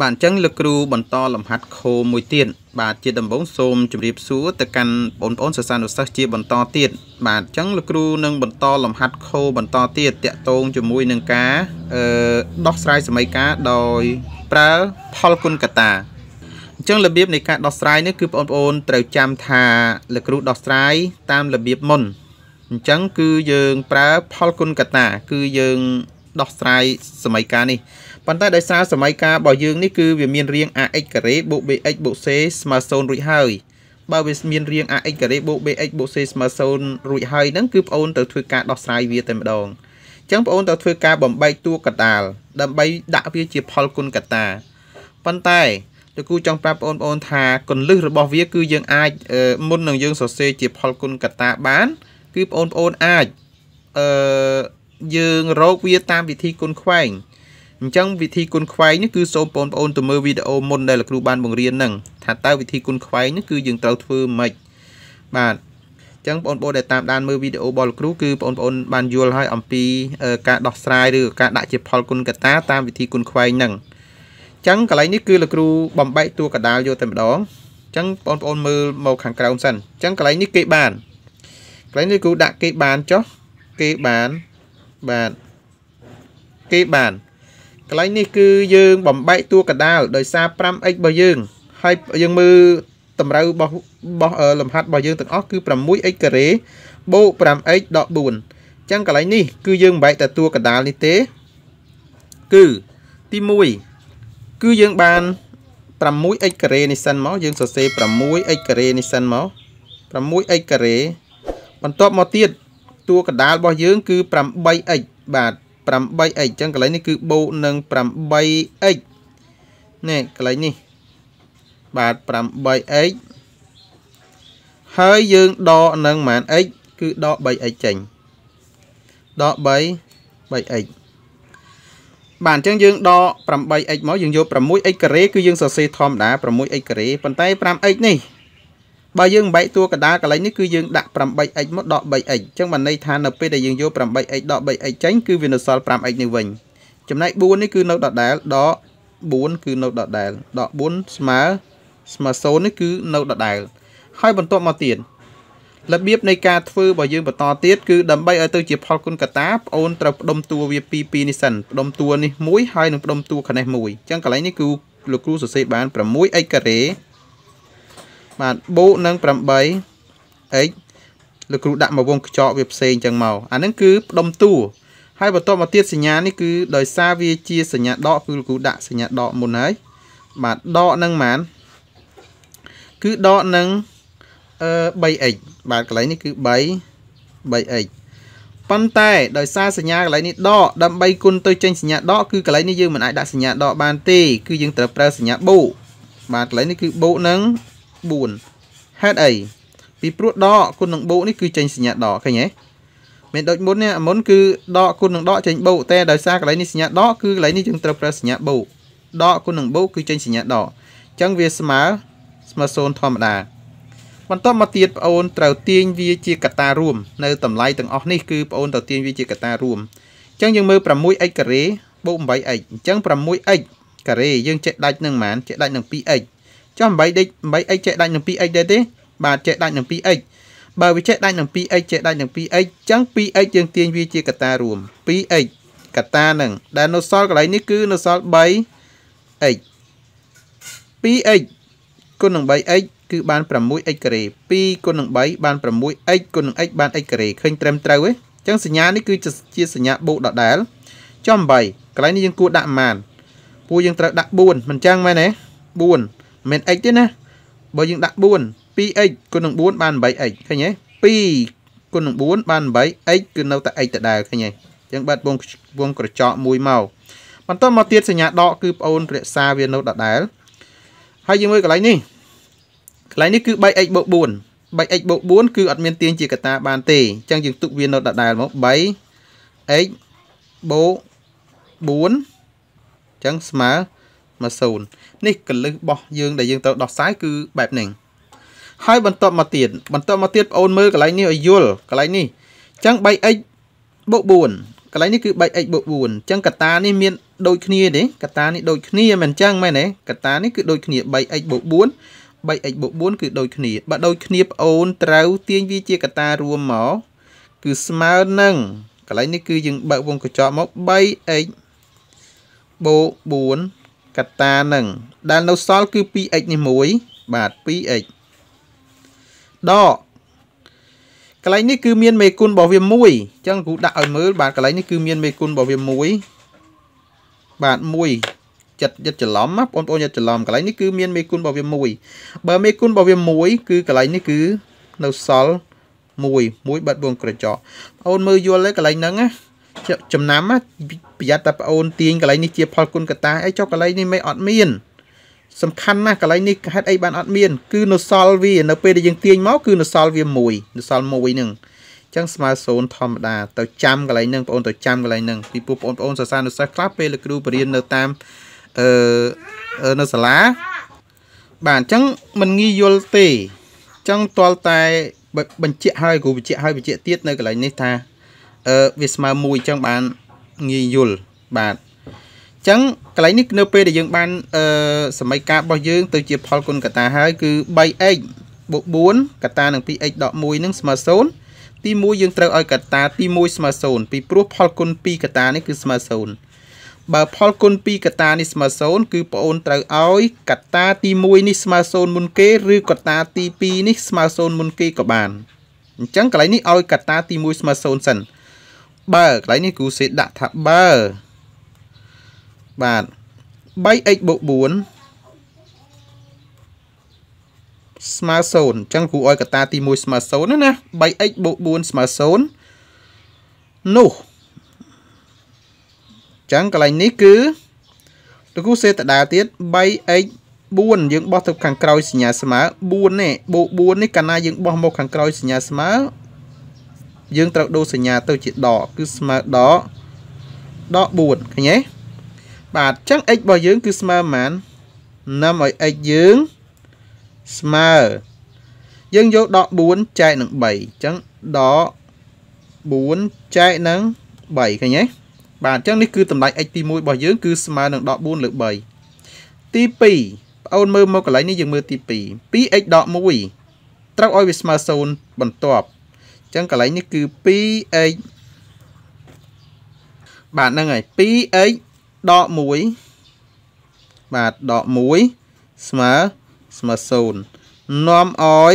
បាទអញ្ចឹងលោកគ្រូបន្តលំហាត់ខោមួយទៀតបាទជាដំបូងសូមជម្រាបសួរទៅកាន់បងប្អូនសិស្សានុសិស្សជាបន្តទៀតបាទអញ្ចឹងលោកគ្រូនឹងបន្តលំហាត់ខោបន្តទៀតតាក់ទងជាមួយនឹងការអឺដោះស្រាយសម័យកាដោយប្រើផលគុណកតាអញ្ចឹងរបៀបនៃការដោះស្រាយនេះគឺបងប្អូនត្រូវចាំថាលោកគ្រូដោះស្រាយតាមរបៀបមុនអញ្ចឹងគឺយើងប្រើផលគុណកតាគឺយើងដោះស្រាយសម័យកានេះប៉ុន្តែដោយសារសម័យកាលរបស់យើងនេះគឺវាមានរាង ax ការ៉េបូក bx បូក c ស្មើ0រួចហើយបើវាមានរាង ax ការ៉េបូក bx បូក c ស្មើ0រួចហើយហ្នឹង គឺបងអូនត្រូវធ្វើការដោះស្រាយវាតែម្ដងអញ្ចឹងបងអូនត្រូវធ្វើការបំបែកតួកដាលដើម្បីដាក់វាជាផលគុណកតាប៉ុន្តែលោកគូចង់ប្រាប់បងប្អូនថាគន្លឹះរបស់វាគឺយើងអាចមុននឹងយើងសរសេរជាផលគុណកតាបាន គឺបងប្អូនអាចអឺយើងរកវាតាមវិធីគុណខ្វែងអញអញ្ចឹងវិធីគុណខ្វែងនេះគឺសូមបងប្អូនទៅមើលវីដេអូមុនដែលលោកគ្រូបានបង្រៀនហ្នឹងថាតើវិធីគុណខ្វែងនេះគឺយើងត្រូវធ្វើម៉េចបាទចឹងបងប្អូនដែលតាមដានមើលវីដេអូរបស់លោកគ្រូគឺបងប្អូនបានយល់ហើយអំពី ការដោះស្រាយឬការដាក់ជា ផលគុណកតាតាមវិធីគុណខ្វែងហ្នឹងចឹងកន្លែងនេះគឺលោកគ្រូបំបែកតួកដាលយកតែម្ដងចឹងបងប្អូនមើលមកខាងក្រោមសិនចឹងកន្លែងនេះគេបានកន្លែងនេះគ្រូដាក់គេបានចុះគេបានបាទគេបានកន្លែងនេះគឺយើងបំបែកតួកដាលដោយសារ 5x របស់យើងហើយយើងមើលតម្រូវរបស់របស់លំហាត់របស់យើងទាំងអស់គឺ 6x ការ៉េបូក 5x ដក4អញ្ចឹងកន្លែងនេះគឺយើងបំបែកតែតួកដាលនេះទេ គឺទី1គឺយើងបាន 6x ការ៉េនេះសិនមកយើងសរសេរ 6x ការ៉េនេះសិនមក 6x ការ៉េបន្ទាប់មកទៀតតួកដាលរបស់យើងគឺ 8x បាទ 8x អញ្ចឹងកន្លែងនេះគឺបូកនឹង 8x នេះកន្លែងនេះ បាទ 8x ហើយយើងដកនឹងម៉ាន x គឺដក 3x ចេញដក3 3x បាទអញ្ចឹងយើងដក 8x មកយើងយក 6x ការ៉េគឺយើងសរសេរធម្មតា 6x ការ៉េប៉ុន្តែ 5x នេះបើយើងបែកតួកណ្ដាលកន្លែងនេះគឺយើងដាក់ 8x មកដក 3x អញ្ចឹងបានន័យថានៅពេលដែលយើងយក 8x ដក 3x ចេញគឺវានៅសល់ 5x នេះវិញ ចំណែក4នេះគឺនៅដដែលដក4គឺនៅដដែលដក4ស្មើស្មើ0នេះគឺនៅដដែលហើយបន្តមកទៀតរបៀបនៃការធ្វើរបស់យើងបន្តទៀតគឺដើម្បីឲ្យទៅ ជា ផលគុណកតាប្អូនត្រូវផ្ដុំតួវាពីរពីរនេះសិនផ្ដុំតួនេះមួយហើយនឹងផ្ដុំតួខាងនេះមួយអញ្ចឹងកន្លែងនេះគឺលោកគ្រូសរសេរបាន 6x ការ៉េបាទបូកនឹង 8x លោកគ្រូដាក់មកវងកញ្ចក់វាផ្សេងចឹងមកអានឹងគឺផ្ដុំតួហើយបន្ទាប់មកទៀតសញ្ញានេះគឺដោយសារវាជាសញ្ញាដកគឺលោកគ្រូដាក់សញ្ញាដកមុនហើយបាទដកនឹងហ្មងគឺដកនឹងអឺ 3x បាទកន្លែងនេះគឺ3 3x ប៉ុន្តែដោយសារសញ្ញាកន្លែងនេះដកដើម្បីគុណទៅចេញសញ្ញាដកគឺកន្លែងនេះយើងមិនអាចដាក់សញ្ញាដកបានទេគឺយើងត្រូវប្រើសញ្ញាបូកបាទកន្លែងនេះគឺបូកនឹង4ហេតុអីពីព្រោះដកគុណនឹងបូនេះគឺចេញសញ្ញាដកឃើញទេមានដូចមុនណាមុនគឺដកគុណនឹងដកចេញបូតែដោយសារកន្លែងនេះសញ្ញាដកគឺកន្លែងនេះយើងត្រូវប្រើសញ្ញាបូដកគុណនឹងបូគឺចេញសញ្ញាដកអញ្ចឹងវាស្មើស្មើសូន្យធម្មតា បន្ទាប់មកទៀតប្អូនត្រូវទាញវាជាកតារួម នៅតម្លៃទាំងអស់នេះគឺប្អូនត្រូវទាញវាជាកតារួមអញ្ចឹងយើងមើល 6x ការ៉េបូក 8x អញ្ចឹង 6x ការ៉េយើងចេះដាច់នឹងប៉ុន្មានចេះដាច់នឹង 2x ចុះ 8x 8x ចែកដាច់នឹង 2x ដែរទេបាទចែកដាច់នឹង 2x បើវាចែកដាច់នឹង 2x ចែកដាច់នឹង 2x អញ្ចឹង 2x យើងទាញវាជាកត្តារួម 2x កត្តានឹងដែលនៅសល់កន្លែងនេះគឺនៅសល់ 3x 2x គុណនឹង 3x គឺបាន 6x ការ៉េ2គុណនឹង3បាន 6x គុណនឹង x បាន x ការ៉េឃើញត្រឹមត្រូវទេអញ្ចឹងសញ្ញានេះគឺ ជាសញ្ញាបូកដដែលចំ8កន្លែងនេះយើងគួរដាក់ប៉ុន្មាន ពួកយើងត្រូវដាក់4មិនចឹងមែនទេ4មិន x ទេណាបើយើងដាក់4 2x គុណនឹង4បាន 8x ឃើញទេ2គុណនឹង4បាន 8x គឺនៅតែ x ដដែលឃើញទេអញ្ចឹងបើវងវងក្រចកមួយមកបន្តមកទៀតសញ្ញាដកគឺប្អូនរក្សាវានៅដដែលហើយយើងមើលកន្លែងនេះកន្លែងនេះគឺ 3x បូក4 3x បូក4គឺអត់មានទាញជាកតាបានទេអញ្ចឹងយើងទុកវានៅដដែលមក 3x បូក4អញ្ចឹងស្មើមកសូន្យនេះកលឹះរបស់យើងដែលយើងត្រូវដោះស្រាយគឺបែបនេះហើយបន្តមកទៀតបន្តមកទៀតបងអូនមើលកន្លែងនេះឲ្យយល់កន្លែងនេះអញ្ចឹង 3x បូក4កន្លែងនេះគឺ 3x បូក4អញ្ចឹងកតានេះមាន ដូចគ្នាទេកតានេះដូចគ្នាមិនអញ្ចឹងមែនទេកតានេះគឺដូចគ្នា 3x បូក4 3x បូក4គឺដូចគ្នាបើដូចគ្នាបងអូន ត្រូវទាញវាជាកតារួមមកគឺស្មើនឹងកន្លែងនេះគឺយើងបើកវងកញ្ចក់មក 3x បូក4កតានឹងដែលនៅសល់គឺ 2x នេះ1បាទ 2x ដកកន្លែងនេះគឺមានមេគុណរបស់វា1អញ្ចឹងគ្រូដាក់ឲ្យមើលបាទកន្លែងនេះគឺមានមេគុណរបស់វា1បាទ1ចិត្តយត់ច្រឡំណាបងប្អូនយត់ច្រឡំកន្លែងនេះគឺមានមេគុណរបស់វា1បើមេគុណរបស់វា1គឺកន្លែងនេះគឺនៅសល់1 1បាត់បួងក្រចកបងប្អូនមើលយល់ទេកន្លែងហ្នឹងណាចំណាំប្រយ័ត្នតែប្អូនទាញកន្លែងនេះជា ផលគុណកតាអីចុះកន្លែងនេះមិនអត់មាន សំខាន់ណាស់កន្លែងនេះហេតុអីបានអត់មានគឺនៅសល់វានៅពេលដែលយើងទាញមកគឺនៅសល់វាមួយនៅសល់មួយហ្នឹងចឹងស្មើសូន្យធម្មតាទៅចាំកន្លែងហ្នឹងបងប្អូនទៅចាំកន្លែងហ្នឹងពីពួកបងប្អូនសិស្សានុសិស្សខ្លះពេលលោកគ្រូបរៀននៅតាមអឺនៅសាលា បាទអញ្ចឹងมันងាយយល់ទេអញ្ចឹងតលតែបញ្ជាក់ឲ្យគ្រូបញ្ជាក់ឲ្យបញ្ជាក់ទៀតនៅកន្លែងនេះថាអឺវាស្មើ1អញ្ចឹងបានងាយយល់បាទអញ្ចឹងកន្លែងនេះនៅ ពេលដែលយើង បានអឺសមីការរបស់យើង ទៅជា ផលគុណកតាហើយគឺ 3x បូក4កតានឹង 2x ដក1នឹងស្មើ0ទី1យើងត្រូវឲ្យកតាទី1ស្មើ0ពីព្រោះផលគុណ2កតានេះគឺស្មើ0បើផលគុណ2កតានេះស្មើ0គឺប្អូនត្រូវឲ្យកតាទី1នេះស្មើ0មុនគេ ឬកតា ទី2នេះស្មើ0មុនគេក៏បានអញ្ចឹងកន្លែងនេះឲ្យកតាទី1ស្មើ0សិនបើកន្លែងនេះគ្រូសេដាក់ថាបើបាទ 3x បូក4ស្មើ0អញ្ចឹងគ្រូឲ្យកតាទី1ស្មើ0ណាណា 3x បូក4ស្មើ0នោះអញ្ចឹងកន្លែងនេះគឺលោកគ្រូសេតដាទៀត 3x 4យើងបោះទៅខាងក្រោយសញ្ញាស្មើ4នេះបូក4នេះកាលណាយើងបោះមកខាងក្រោយសញ្ញាស្មើយើងត្រូវដូរសញ្ញាទៅជាដកគឺស្មើដកដក4ឃើញទេបាទអញ្ចឹង x របស់យើងគឺស្មើប៉ុន្មាននាំឲ្យ x យើងស្មើយើងយកដក4ចែកនឹង3អញ្ចឹងដក4ចែកនឹង3ឃើញទេបាទអញ្ចឹងនេះគឺតម្លៃ x ទី1របស់យើងគឺស្មើនឹងដក4លើ3ទី2បងអូនមើលមកកន្លែងនេះយើងមើលទី2 2x.1 ត្រូវឲ្យវាស្មើ0បន្ទាប់ចឹងកន្លែងនេះគឺ 2x បាទហ្នឹងហើយ 2x ដក1បាទដក1ស្មើស្មើ0នាំឲ្យ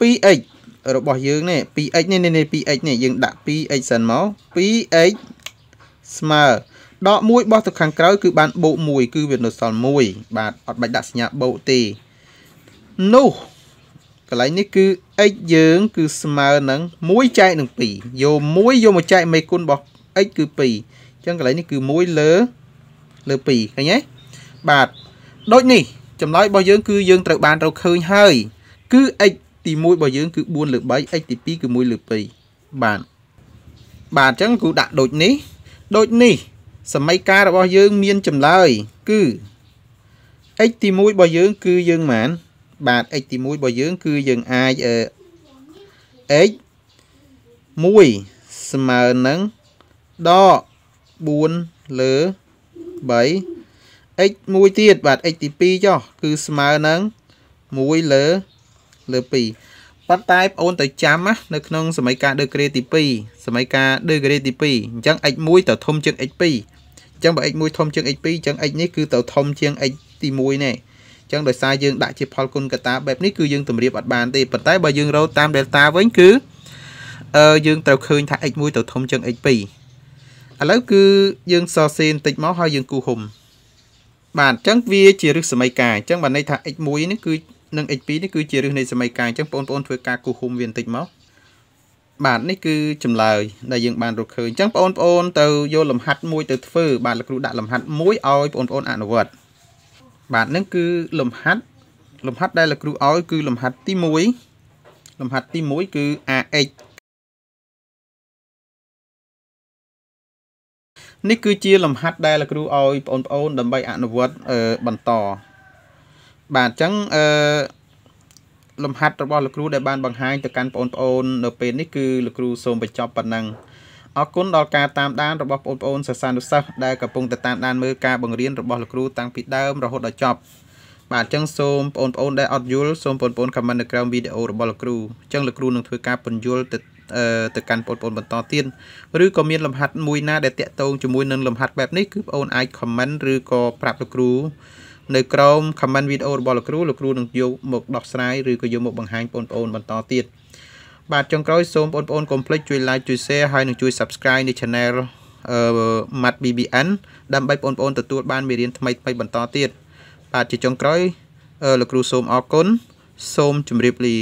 2x របស់យើងនេះ 2x នេះនេះ 2x នេះយើងដាក់ 2x សិនមក 2x ស្មើដក1បោះទៅខាងក្រោយគឺ បានបូក1គឺវានៅសល់1បាទអត់បាច់ដាក់សញ្ញាបូកទេនោះន្លែងនេះគឺ x យើងគឺស្មើនឹង1ចែកនឹង2យក1យកមកចែកមេគុណរបស់ x គឺ2អញ្ចឹងកន្លែងនេះគឺ1លើលើ2ឃើញទេបាទដូចនេះចម្លើយរបស់យើងគឺយើងត្រូវបានរកឃើញហើយ គឺ x ទី1របស់យើងគឺ4លើ3 x ទី2គឺ1លើ2បាទបាទអញ្ចឹងគូដាក់ដូចនេះ ដូចនេះសមីការរបស់យើងមានចម្លើយ គឺ x ទី1របស់យើងគឺយើងប៉ុន្មានបាទ x ទី1របស់យើង គឺយើងអាច x 1ស្មើនឹងដក4លើ3 x 1ទៀតបាទ x ទី2ចុះគឺស្មើនឹង1លើលើ2ប៉ុន្តែបងអូនទៅចាំណានៅក្នុងសម័យកាលដឺក្រេទី2សម័យកាលដឺក្រេទី2អញ្ចឹង x 1ទៅ ធំជាង x 2អញ្ចឹងបើ x 1ធំជាង x 2អញ្ចឹង x នេះគឺទៅធំជាង x ទី1ណែចឹងដោយសារយើងដាក់ជាផលគុណកតាបែបនេះគឺយើងទម្រាបអត់បានទេប៉ុន្តែបើយើងរកតាម delta វិញគឺអឺយើងត្រូវឃើញថា x1 ទៅធំជាង x2 ឥឡូវគឺយើងសរសេរបន្តិចមកហើយយើងគូហ៊ុំបាទអញ្ចឹងវាជារឹសសមីការអញ្ចឹងបានន័យថា x1 នេះគឺនិង x2 នេះគឺជារឹសនៃសមីការអញ្ចឹងបងប្អូនធ្វើការគូហ៊ុំវាបន្តិចមកបាទនេះគឺចម្លើយដែលយើងបានរកឃើញអញ្ចឹងបងប្អូនទៅយកលំហាត់មួយទៅធ្វើបាទលោកគ្រូដាក់លំហាត់មួយឲ្យបងប្អូនអនុវត្តបាទនឹងគឺលំហាត់លំហាត់ដែលលោកគ្រូឲ្យគឺលំហាត់ទី1លំហាត់ទី1គឺ AX នេះគឺជាលំហាត់ដែលលោកគ្រូឲ្យបងប្អូនដើម្បីអនុវត្តបន្តបាទអញ្ចឹងអឺលំហាត់របស់លោកគ្រូដែលបានបង្ហាញទៅកាន់បងប្អូននៅពេលនេះគឺលោកគ្រូសូមបញ្ចប់ប៉ុណ្ណឹងអរគុណដល់ការតាមដានរបស់បងប្អូនសិស្សានុសិស្សដែលកំពុងតែតាមដានមើលការបង្រៀនរបស់លោកគ្រូតាំងពីដើមរហូតដល់ចប់បាទអញ្ចឹងសូមបងប្អូនដែលអត់យល់សូមបងប្អូនខមមិននៅក្រោមវីដេអូរបស់លោកគ្រូអញ្ចឹងលោកគ្រូនឹងធ្វើការពន្យល់ទៅទៅកាន់បងប្អូនបន្តទៀតឬក៏មានលំហាត់មួយណាដែលតាក់ទងជាមួយនឹងលំហាត់បែបនេះគឺបងប្អូនអាចខមមិនឬក៏ប្រាប់លោកគ្រូនៅក្រោមខមមិនវីដេអូរបស់លោកគ្រូលោកគ្រូនឹងយកមកដោះស្រាយឬក៏យកមកបង្ហាញបងប្អូនបន្តទៀតបាទចុងក្រោយសូមបងប្អូនកុំភ្លេចជួយ like ជួយ share ហើយនិងជួយ subscribe នៃ channel អឺ Mat BBN ដើម្បីបងប្អូនទទួលបានមេរៀនថ្មីថ្មីបន្តទៀតបាទជាចុងក្រោយលោកគ្រូសូមអរគុណសូមជម្រាបលា